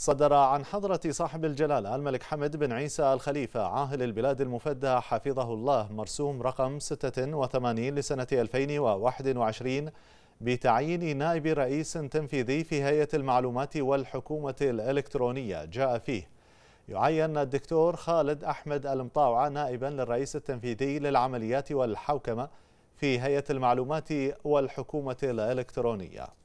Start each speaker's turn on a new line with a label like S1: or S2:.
S1: صدر عن حضرة صاحب الجلالة الملك حمد بن عيسى الخليفة عاهل البلاد المفدى حفظه الله مرسوم رقم 86 لسنة 2021 بتعيين نائب رئيس تنفيذي في هيئة المعلومات والحكومة الإلكترونية جاء فيه يعين الدكتور خالد أحمد المطاوعة نائبا للرئيس التنفيذي للعمليات والحوكمة في هيئة المعلومات والحكومة الإلكترونية